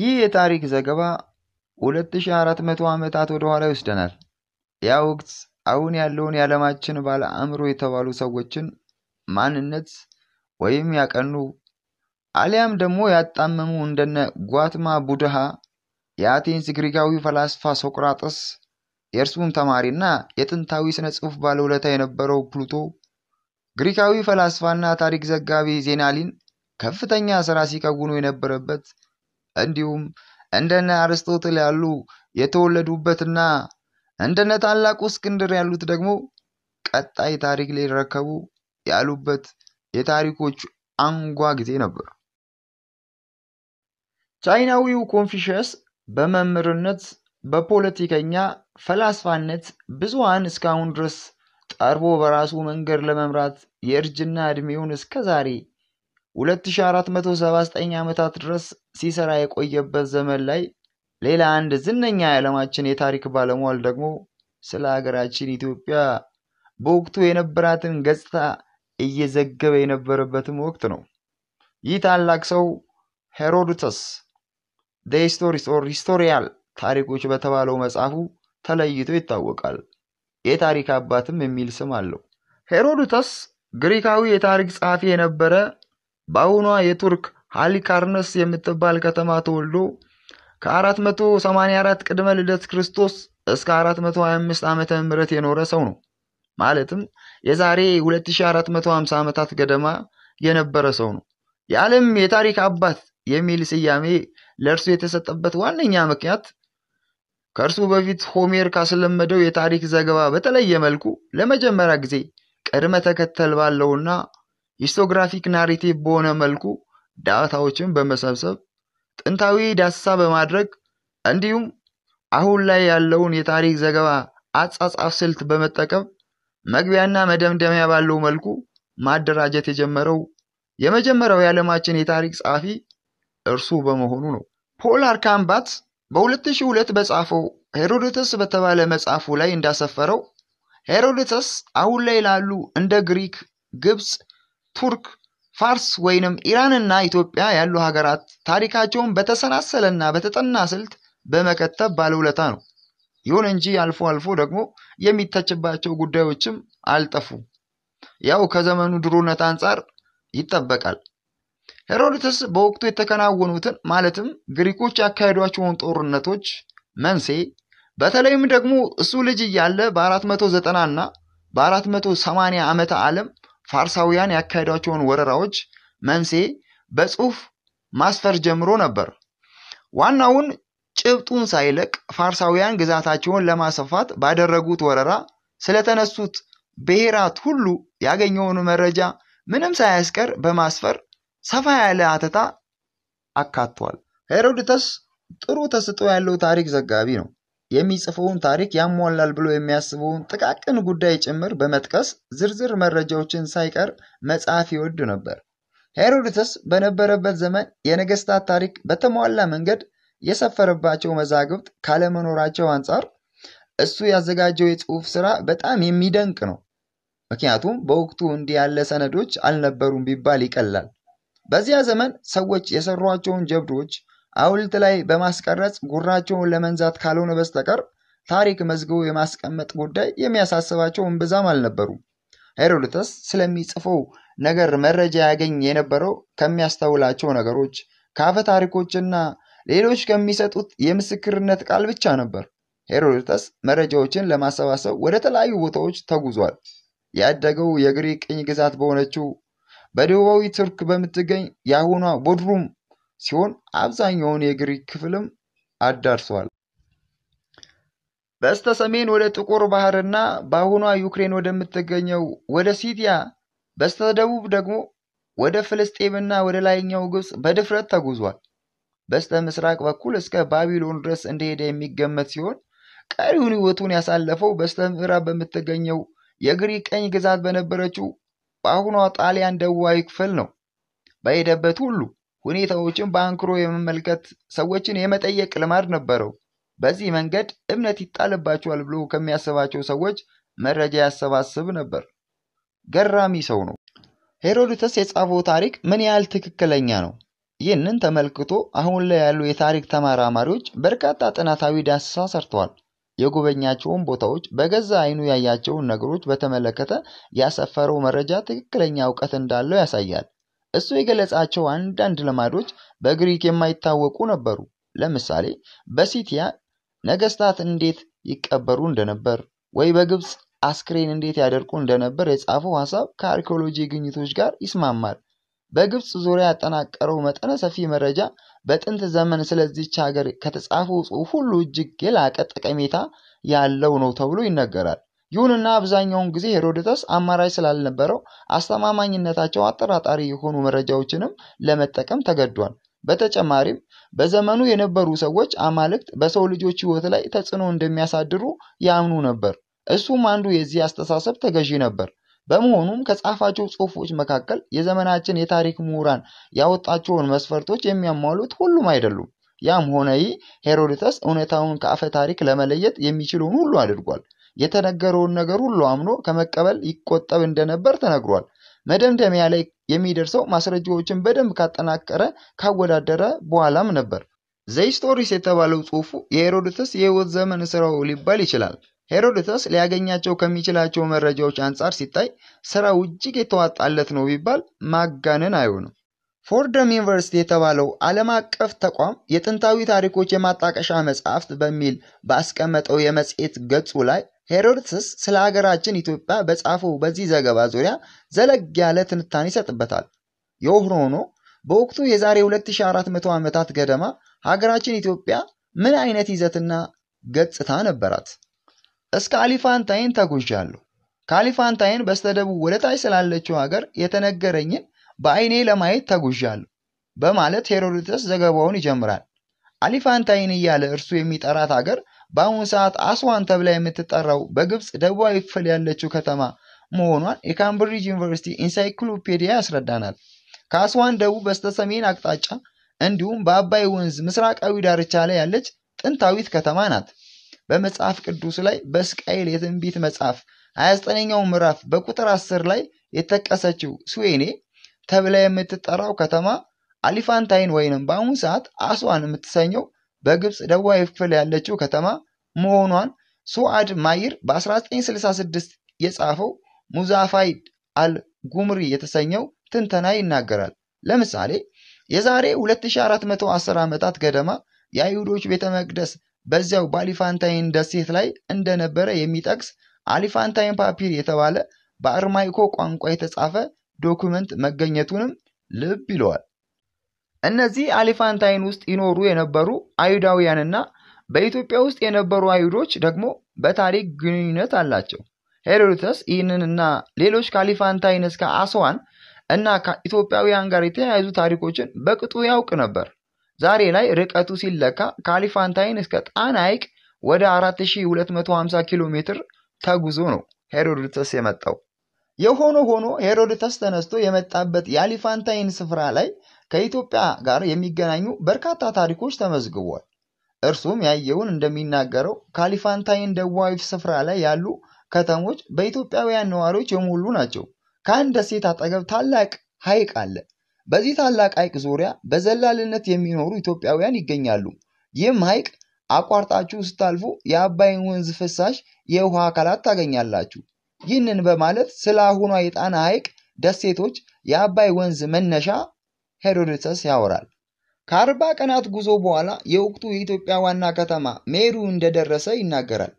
ይህ የታሪክ ዘገባ 2400 ዓመታት ወደ ኋላ ይወስደናል። ያ ወቅት አሁን ያለውን የዓለማችን ባለ አእምሮ የተባሉ ሰዎችን ማንነት ወይም ያቀኑ አሊያም ደግሞ ያጣመሙ እንደነ ጓትማ ቡድሃ፣ የአቴንስ ግሪካዊ ፈላስፋ ሶቅራጥስ፣ የእርሱም ተማሪና የጥንታዊ ስነ ጽሑፍ ባለውለታ የነበረው ፕሉቶ፣ ግሪካዊ ፈላስፋና ታሪክ ዘጋቢ ዜናሊን ከፍተኛ ስራ ሲከውኑ የነበረበት እንዲሁም እንደነ አርስቶትል ያሉ የተወለዱበትና እንደነ ታላቁ እስክንድር ያሉት ደግሞ ቀጣይ ታሪክ ሊረከቡ ያሉበት የታሪኮች አንጓ ጊዜ ነበር። ቻይናዊው ኮንፊሽስ በመምህርነት፣ በፖለቲከኛ ፈላስፋነት ብዙሃን እስካሁን ድረስ ጠርቦ በራሱ መንገድ ለመምራት የእርጅና ዕድሜውን እስከ ዛሬ 2479 ዓመታት ድረስ ሲሰራ የቆየበት ዘመን ላይ ሌላ አንድ ዝነኛ የዓለማችን የታሪክ ባለሟል ደግሞ ስለ ሀገራችን ኢትዮጵያ በወቅቱ የነበራትን ገጽታ እየዘገበ የነበረበትም ወቅት ነው። ይህ ታላቅ ሰው ሄሮዶተስ ደ ሂስቶሪስ ኦር ሂስቶሪያል ታሪኮች በተባለው መጽሐፉ ተለይቶ ይታወቃል። የታሪክ አባትም የሚል ስም አለው። ሄሮዶተስ ግሪካዊ የታሪክ ጸሐፊ የነበረ በአሁኗ የቱርክ ሃሊካርነስ የምትባል ከተማ ተወልዶ ከ484 ቅድመ ልደት ክርስቶስ እስከ 425 ዓመተ ምህረት የኖረ ሰው ነው። ማለትም የዛሬ 2450 ዓመታት ገደማ የነበረ ሰው ነው። የዓለም የታሪክ አባት የሚል ስያሜ ለእርሱ የተሰጠበት ዋነኛ ምክንያት ከእርሱ በፊት ሆሜር ካስለመደው የታሪክ ዘገባ በተለየ መልኩ ለመጀመሪያ ጊዜ ቅድመ ተከተል ባለውና ሂስቶግራፊክ ናሬቲቭ በሆነ መልኩ ዳታዎችን በመሰብሰብ ጥንታዊ ዳሰሳ በማድረግ እንዲሁም አሁን ላይ ያለውን የታሪክ ዘገባ አጻጻፍ ስልት በመጠቀም መግቢያና መደምደሚያ ባለው መልኩ ማደራጀት የጀመረው የመጀመሪያው የዓለማችን የታሪክ ጸሐፊ እርሱ በመሆኑ ነው። ፖል አርካምባት በ2002 በጻፈው ሄሮዶተስ በተባለ መጽሐፉ ላይ እንዳሰፈረው ሄሮዶተስ አሁን ላይ ላሉ እንደ ግሪክ፣ ግብፅ፣ ቱርክ፣ ፋርስ ወይንም ኢራንና ኢትዮጵያ ያሉ ሀገራት ታሪካቸውን በተሰናሰለና በተጠና ስልት በመከተብ ባለውለታ ነው። ይሁን እንጂ አልፎ አልፎ ደግሞ የሚተችባቸው ጉዳዮችም አልጠፉም። ያው ከዘመኑ ድሮነት አንጻር ይጠበቃል። ሄሮዶተስ በወቅቱ የተከናወኑትን ማለትም ግሪኮች ያካሄዷቸውን ጦርነቶች መንሴ በተለይም ደግሞ እሱ ልጅ እያለ በ490 እና በ480 ዓመተ ዓለም ፋርሳውያን ያካሄዷቸውን ወረራዎች መንስኤ በጽሑፍ ማስፈር ጀምሮ ነበር። ዋናውን ጭብጡን ሳይለቅ ፋርሳውያን ግዛታቸውን ለማስፋት ባደረጉት ወረራ ስለተነሱት ብሔራት ሁሉ ያገኘውን መረጃ ምንም ሳያስቀር በማስፈር ሰፋ ያለ አተታ አካቷል። ሄሮድተስ ጥሩ ተስጦ ያለው ታሪክ ዘጋቢ ነው። የሚጽፈውን ታሪክ ያሟላል ብሎ የሚያስበውን ጥቃቅን ጉዳይ ጭምር በመጥቀስ ዝርዝር መረጃዎችን ሳይቀር መጽሐፍ ይወድ ነበር። ሄሮድተስ በነበረበት ዘመን የነገስታት ታሪክ በተሟላ መንገድ የሰፈረባቸው መዛግብት ካለመኖራቸው አንጻር እሱ ያዘጋጀው የጽሑፍ ስራ በጣም የሚደንቅ ነው። ምክንያቱም በወቅቱ እንዲህ ያለ ሰነዶች አልነበሩም ቢባል ይቀላል። በዚያ ዘመን ሰዎች የሰሯቸውን ጀብዶች ሐውልት ላይ በማስቀረጽ ጉራቸውን ለመንዛት ካልሆነ በስተቀር ታሪክ መዝግቦ የማስቀመጥ ጉዳይ የሚያሳስባቸው እምብዛም አልነበሩ። ሄሮድተስ ስለሚጽፈው ነገር መረጃ ያገኝ የነበረው ከሚያስተውላቸው ነገሮች፣ ከአፈ ታሪኮችና ሌሎች ከሚሰጡት የምስክርነት ቃል ብቻ ነበር። ሄሮድተስ መረጃዎችን ለማሰባሰብ ወደ ተለያዩ ቦታዎች ተጉዟል። ያደገው የግሪክ ቅኝ ግዛት በሆነችው በደቡባዊ ቱርክ በምትገኝ የአሁኗ ቦድሩም ሲሆን አብዛኛውን የግሪክ ክፍልም አዳርሷል። በስተ ሰሜን ወደ ጥቁር ባህርና በአሁኗ ዩክሬን ወደምትገኘው ወደ ሲቲያ፣ በስተ ደቡብ ደግሞ ወደ ፍልስጤምና ወደ ላይኛው ግብፅ በድፍረት ተጉዟል። በስተ ምስራቅ በኩል እስከ ባቢሎን ድረስ እንደሄደ የሚገመት ሲሆን ቀሪውን ሕይወቱን ያሳለፈው በስተ ምዕራብ በምትገኘው የግሪክ ቀኝ ግዛት በነበረችው በአሁኗ ጣሊያን ደቡባዊ ክፍል ነው። በሄደበት ሁሉ ሁኔታዎችን በአንክሮ የመመልከት ሰዎችን የመጠየቅ ልማድ ነበረው። በዚህ መንገድ እምነት ይጣልባቸዋል ብሎ ከሚያስባቸው ሰዎች መረጃ ያሰባስብ ነበር። ገራሚ ሰው ነው። ሄሮዶተስ የጻፈው ታሪክ ምን ያህል ትክክለኛ ነው? ይህንን ተመልክቶ አሁን ላይ ያሉ የታሪክ ተመራማሪዎች በርካታ ጥናታዊ ዳሰሳ ሰርተዋል። የጎበኛቸውን ቦታዎች፣ በገዛ አይኑ ያያቸውን ነገሮች በተመለከተ ያሰፈረው መረጃ ትክክለኛ እውቀት እንዳለው ያሳያል። እሱ የገለጻቸው አንዳንድ ልማዶች በግሪክ የማይታወቁ ነበሩ። ለምሳሌ በሲቲያ ነገስታት እንዴት ይቀበሩ እንደነበር ወይ በግብፅ አስክሬን እንዴት ያደርቁ እንደነበር የጻፈው ሐሳብ ከአርኪኦሎጂ ግኝቶች ጋር ይስማማል። በግብፅ ዙሪያ ያጠናቀረው መጠነ ሰፊ መረጃ በጥንት ዘመን ስለዚች ሀገር ከተጻፈው ጽሑፍ ሁሉ እጅግ የላቀ ጠቀሜታ ያለው ነው ተብሎ ይነገራል። ይሁንና አብዛኛውን ጊዜ ሄሮዶተስ አማራጭ ስላልነበረው አስተማማኝነታቸው አጠራጣሪ የሆኑ መረጃዎችንም ለመጠቀም ተገዷል። በተጨማሪም በዘመኑ የነበሩ ሰዎች አማልክት በሰው ልጆች ሕይወት ላይ ተጽዕኖ እንደሚያሳድሩ ያምኑ ነበር። እሱም አንዱ የዚህ አስተሳሰብ ተገዢ ነበር። በመሆኑም ከጻፋቸው ጽሑፎች መካከል የዘመናችን የታሪክ ምሁራን ያወጣቸውን መስፈርቶች የሚያሟሉት ሁሉም አይደሉም። ያም ሆነ ይህ ሄሮድተስ እውነታውን ከአፈ ታሪክ ለመለየት የሚችለውን ሁሉ አድርጓል። የተነገረውን ነገር ሁሉ አምኖ ከመቀበል ይቆጠብ እንደነበር ተነግሯል። መደምደሚያ ላይ የሚደርሰው ማስረጃዎችን በደንብ ካጠናከረ ካወዳደረ በኋላም ነበር። ዘይስቶሪስ የተባለው ጽሑፉ የሄሮዶተስ የህይወት ዘመን ስራው ሊባል ይችላል። ሄሮዶተስ ሊያገኛቸው ከሚችላቸው መረጃዎች አንጻር ሲታይ ስራው እጅግ የተዋጣለት ነው ቢባል ማጋነን አይሆንም። ፎርደም ዩኒቨርሲቲ የተባለው ዓለም አቀፍ ተቋም የጥንታዊ ታሪኮች የማጣቀሻ መጽሐፍት በሚል ባስቀመጠው የመጽሔት ገጹ ላይ ሄሮድስስ ስለ ሀገራችን ኢትዮጵያ በጻፈው በዚህ ዘገባ ዙሪያ ዘለግ ያለ ትንታኔ ይሰጥበታል። የሆነ ሆኖ በወቅቱ የዛሬ 2400 ዓመታት ገደማ ሀገራችን ኢትዮጵያ ምን አይነት ይዘትና ገጽታ ነበራት? እስከ አሊፋንታይን ተጉዣለሁ። ከአሊፋንታይን በስተደቡብ ወደታች ስላለችው ሀገር የተነገረኝን በአይኔ ለማየት ተጉዣለሁ በማለት ሄሮዶተስ ዘገባውን ይጀምራል። አሊፋንታይን እያለ እርሱ የሚጠራት ሀገር በአሁኑ ሰዓት አስዋን ተብላ የምትጠራው በግብፅ ደቡባዊ ክፍል ያለችው ከተማ መሆኗን የካምብሪጅ ዩኒቨርሲቲ ኢንሳይክሎፔዲያ ያስረዳናል። ከአስዋን ደቡብ በስተሰሜን አቅጣጫ እንዲሁም በአባይ ወንዝ ምስራቃዊ ዳርቻ ላይ ያለች ጥንታዊት ከተማ ናት። በመጽሐፍ ቅዱስ ላይ በስቃይል የትንቢት መጽሐፍ 29ኛው ምዕራፍ በቁጥር 10 ላይ የጠቀሰችው ስዌኔ ተብላ የምትጠራው ከተማ አሊፋንታይን ወይንም በአሁኑ ሰዓት አስዋን የምትሰኘው በግብፅ ደቡባዊ ክፍል ያለችው ከተማ መሆኗን ሱዓድ ማይር በ1966 የጻፈው ሙዛፋይድ አል-ጉምሪ የተሰኘው ትንተና ይናገራል። ለምሳሌ የዛሬ 2410 ዓመታት ገደማ የአይሁዶች ቤተ መቅደስ በዚያው በአሊፋንታይን ደሴት ላይ እንደነበረ የሚጠቅስ አሊፋንታይን ፓፒር የተባለ በአርማይኮ ቋንቋ የተጻፈ ዶኩመንት መገኘቱንም ልብ ይለዋል። እነዚህ አሌፋንታይን ውስጥ ይኖሩ የነበሩ አይሁዳውያንና በኢትዮጵያ ውስጥ የነበሩ አይሁዶች ደግሞ በታሪክ ግንኙነት አላቸው። ይህንን ይህንንና ሌሎች ከአሌፋንታይን እስከ አስዋን እና ከኢትዮጵያውያን ጋር የተያያዙ ታሪኮችን በቅጡ ያውቅ ነበር። ዛሬ ላይ ርቀቱ ሲለካ ከአሌፋንታይን እስከ ጣና ሐይቅ ወደ 4250 ኪሎ ሜትር ተጉዞ ነው ሄሮዶተስ የመጣው። የሆነ ሆኖ ሄሮዶተስ ተነስቶ የመጣበት የአሊፋንታይን ስፍራ ላይ ከኢትዮጵያ ጋር የሚገናኙ በርካታ ታሪኮች ተመዝግበዋል። እርሱም ያየውን እንደሚናገረው ካሊፋንታይን ደቡባዊ ስፍራ ላይ ያሉ ከተሞች በኢትዮጵያውያን ነዋሪዎች የሞሉ ናቸው። ከአንድ ደሴት አጠገብ ታላቅ ሐይቅ አለ። በዚህ ታላቅ ሐይቅ ዙሪያ በዘላልነት የሚኖሩ ኢትዮጵያውያን ይገኛሉ። ይህም ሐይቅ አቋርጣችሁ ስታልፉ የአባይን ወንዝ ፍሳሽ የውሃ አካላት ታገኛላችሁ። ይህንን በማለት ስለ አሁኗ የጣና ሐይቅ ደሴቶች የአባይ ወንዝ መነሻ ሄሮድተስ ያወራል። ከአርባ ቀናት ጉዞ በኋላ የወቅቱ የኢትዮጵያ ዋና ከተማ ሜሩ እንደደረሰ ይናገራል።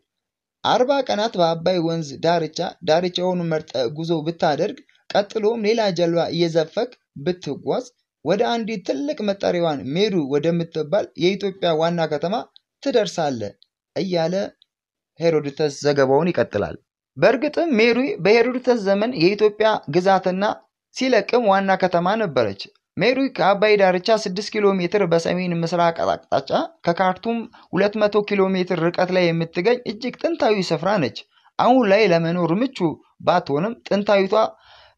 አርባ ቀናት በአባይ ወንዝ ዳርቻ ዳርቻውን መርጠ ጉዞ ብታደርግ ቀጥሎም ሌላ ጀልባ እየዘፈክ ብትጓዝ ወደ አንዲት ትልቅ መጠሪያዋን ሜሩ ወደምትባል የኢትዮጵያ ዋና ከተማ ትደርሳለህ እያለ ሄሮድተስ ዘገባውን ይቀጥላል። በእርግጥም ሜሩ በሄሮድተስ ዘመን የኢትዮጵያ ግዛትና ሲለቅም ዋና ከተማ ነበረች። ሜሪ ከአባይ ዳርቻ 6 ኪሎ ሜትር በሰሜን ምስራቅ አቅጣጫ ከካርቱም 200 ኪሎ ሜትር ርቀት ላይ የምትገኝ እጅግ ጥንታዊ ስፍራ ነች። አሁን ላይ ለመኖር ምቹ ባትሆንም ጥንታዊቷ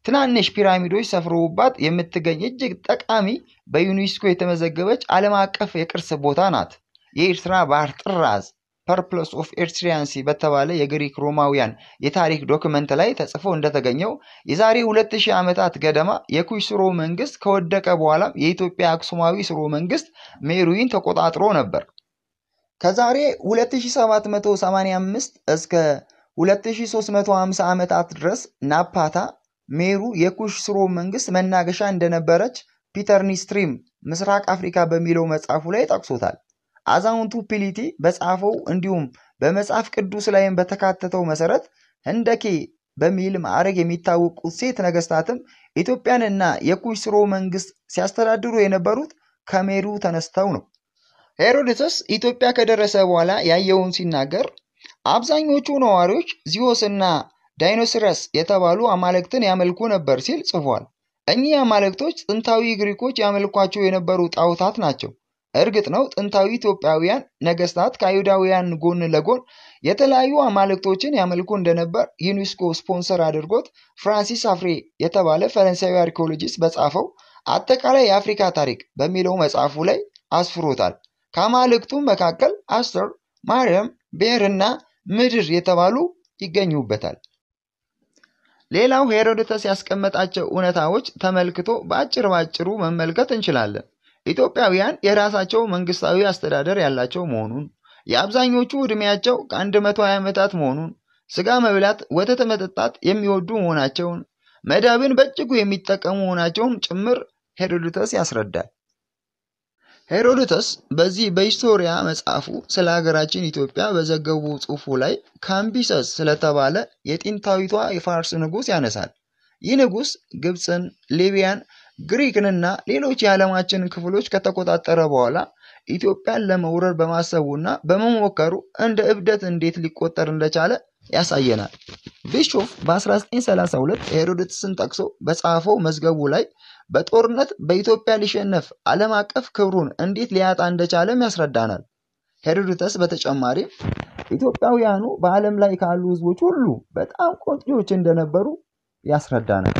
ትናንሽ ፒራሚዶች ሰፍረውባት የምትገኝ እጅግ ጠቃሚ በዩኔስኮ የተመዘገበች ዓለም አቀፍ የቅርስ ቦታ ናት። የኤርትራ ባህር ጥራዝ ፐርፕለስ ኦፍ ኤርትሪያንሲ በተባለ የግሪክ ሮማውያን የታሪክ ዶክመንት ላይ ተጽፎ እንደተገኘው የዛሬ 2000 ዓመታት ገደማ የኩሽ ስሮ መንግስት ከወደቀ በኋላም የኢትዮጵያ አክሱማዊ ስሮ መንግስት ሜሩይን ተቆጣጥሮ ነበር። ከዛሬ 2785 እስከ 2350 ዓመታት ድረስ ናፓታ ሜሩ የኩሽ ስሮ መንግስት መናገሻ እንደነበረች ፒተር ኒስትሪም ምስራቅ አፍሪካ በሚለው መጽሐፉ ላይ ጠቅሶታል። አዛውንቱ ፒሊቲ በጻፈው እንዲሁም በመጽሐፍ ቅዱስ ላይም በተካተተው መሰረት ህንደኬ በሚል ማዕረግ የሚታወቁት ሴት ነገስታትም ኢትዮጵያንና የኩሽ ስርወ መንግስት ሲያስተዳድሩ የነበሩት ከሜሩ ተነስተው ነው። ሄሮድስስ ኢትዮጵያ ከደረሰ በኋላ ያየውን ሲናገር አብዛኞቹ ነዋሪዎች ዚዮስና ዳይኖስረስ የተባሉ አማልክትን ያመልኩ ነበር ሲል ጽፏል። እኚህ አማልክቶች ጥንታዊ ግሪኮች ያመልኳቸው የነበሩ ጣዖታት ናቸው። እርግጥ ነው ጥንታዊ ኢትዮጵያውያን ነገስታት ከአይሁዳውያን ጎን ለጎን የተለያዩ አማልክቶችን ያመልኩ እንደነበር ዩኒስኮ ስፖንሰር አድርጎት ፍራንሲስ አፍሬ የተባለ ፈረንሳዊ አርኪኦሎጂስት በጻፈው አጠቃላይ የአፍሪካ ታሪክ በሚለው መጽሐፉ ላይ አስፍሮታል። ከአማልክቱ መካከል አስተር፣ ማርያም፣ እና ምድር የተባሉ ይገኙበታል። ሌላው ሄሮድተስ ያስቀመጣቸው እውነታዎች ተመልክቶ በአጭር ባጭሩ መመልከት እንችላለን። ኢትዮጵያውያን የራሳቸው መንግስታዊ አስተዳደር ያላቸው መሆኑን፣ የአብዛኞቹ ዕድሜያቸው ከ120 ዓመታት መሆኑን፣ ስጋ መብላት፣ ወተት መጠጣት የሚወዱ መሆናቸውን፣ መዳብን በእጅጉ የሚጠቀሙ መሆናቸውን ጭምር ሄሮዶተስ ያስረዳል። ሄሮዶተስ በዚህ በሂስቶሪያ መጽሐፉ ስለ ሀገራችን ኢትዮጵያ በዘገቡ ጽሑፉ ላይ ካምቢሰስ ስለተባለ የጥንታዊቷ የፋርስ ንጉሥ ያነሳል። ይህ ንጉሥ ግብፅን፣ ሊቢያን፣ ግሪክንና ሌሎች የዓለማችንን ክፍሎች ከተቆጣጠረ በኋላ ኢትዮጵያን ለመውረር በማሰቡና በመሞከሩ እንደ እብደት እንዴት ሊቆጠር እንደቻለ ያሳየናል። ቢሾፍ በ1932 ሄሮድትስን ጠቅሶ በጻፈው መዝገቡ ላይ በጦርነት በኢትዮጵያ ሊሸነፍ ዓለም አቀፍ ክብሩን እንዴት ሊያጣ እንደቻለም ያስረዳናል። ሄሮድተስ በተጨማሪም ኢትዮጵያውያኑ በዓለም ላይ ካሉ ሕዝቦች ሁሉ በጣም ቆንጆዎች እንደነበሩ ያስረዳናል።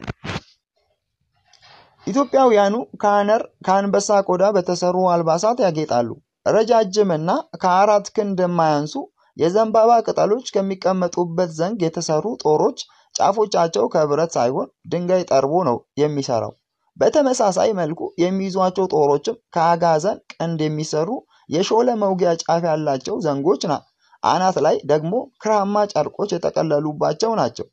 ኢትዮጵያውያኑ ከአነር ከአንበሳ ቆዳ በተሰሩ አልባሳት ያጌጣሉ። ረጃጅምና ከአራት ክንድ የማያንሱ የዘንባባ ቅጠሎች ከሚቀመጡበት ዘንግ የተሰሩ ጦሮች ጫፎቻቸው ከብረት ሳይሆን ድንጋይ ጠርቦ ነው የሚሰራው። በተመሳሳይ መልኩ የሚይዟቸው ጦሮችም ከአጋዘን ቀንድ የሚሠሩ የሾለ መውጊያ ጫፍ ያላቸው ዘንጎች አናት ላይ ደግሞ ክራማ ጨርቆች የጠቀለሉባቸው ናቸው።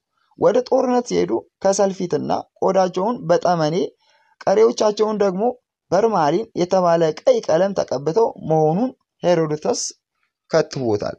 ወደ ጦርነት ሲሄዱ ከሰልፊትና ቆዳቸውን በጠመኔ ቀሪዎቻቸውን ደግሞ በርማሊን የተባለ ቀይ ቀለም ተቀብተው መሆኑን ሄሮዶተስ ከትቦታል።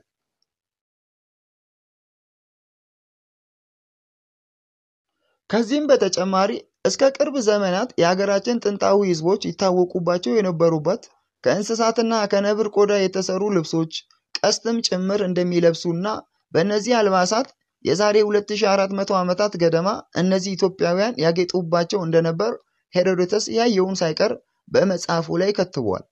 ከዚህም በተጨማሪ እስከ ቅርብ ዘመናት የሀገራችን ጥንታዊ ሕዝቦች ይታወቁባቸው የነበሩበት ከእንስሳትና ከነብር ቆዳ የተሰሩ ልብሶች፣ ቀስትም ጭምር እንደሚለብሱና በእነዚህ አልባሳት የዛሬ 2400 ዓመታት ገደማ እነዚህ ኢትዮጵያውያን ያጌጡባቸው እንደነበር ሄሮዶተስ ያየውን ሳይቀር በመጽሐፉ ላይ ከትቧል።